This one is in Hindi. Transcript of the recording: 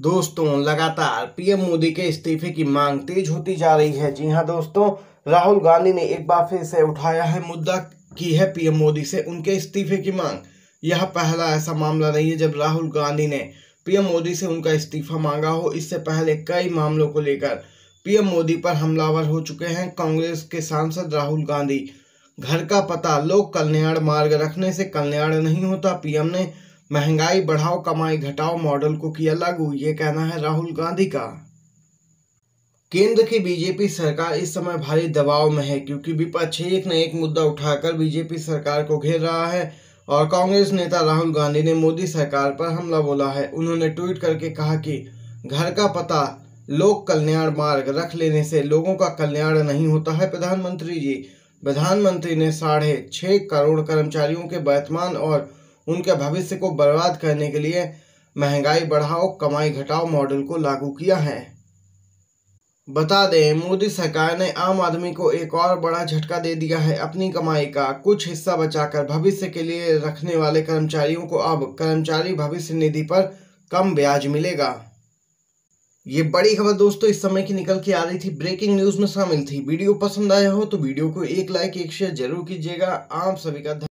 दोस्तों लगातार पीएम मोदी के इस्तीफे की मांग तेज होती जा रही है जी हां दोस्तों राहुल गांधी ने एक बार फिर से उठाया है मुद्दा की है पीएम मोदी से उनके इस्तीफे की मांग यह पहला ऐसा मामला नहीं है जब राहुल गांधी ने पीएम मोदी से उनका इस्तीफा मांगा हो इससे पहले कई मामलों को लेकर पीएम मोदी पर हमलावर हो चुके हैं कांग्रेस के सांसद राहुल गांधी घर का पता लोक कल्याण मार्ग रखने से कल्याण नहीं होता पीएम ने महंगाई बढ़ाओ कमाई घटाओ मॉडल को किया लागू ये कहना है राहुल गांधी का केंद्र की बीजेपी सरकार इस समय भारी दबाव में है क्योंकि विपक्ष एक न एक मुद्दा उठाकर बीजेपी सरकार को घेर रहा है और कांग्रेस नेता राहुल गांधी ने मोदी सरकार पर हमला बोला है उन्होंने ट्वीट करके कहा कि घर का पता लोक कल्याण मार्ग रख लेने से लोगों का कल्याण नहीं होता है प्रधानमंत्री जी प्रधानमंत्री ने साढ़े छः करोड़ कर्मचारियों के वर्तमान और उनके भविष्य को बर्बाद करने के लिए महंगाई बढ़ाओ कमाई घटाओ मॉडल को लागू किया है बता दें मोदी सरकार ने आम आदमी को एक और बड़ा झटका दे दिया है अपनी कमाई का कुछ हिस्सा बचाकर भविष्य के लिए रखने वाले कर्मचारियों को अब कर्मचारी भविष्य निधि पर कम ब्याज मिलेगा ये बड़ी खबर दोस्तों इस समय की निकल के आ रही थी ब्रेकिंग न्यूज में शामिल थी वीडियो पसंद आया हो तो वीडियो को एक लाइक एक शेयर जरूर कीजिएगा आप सभी का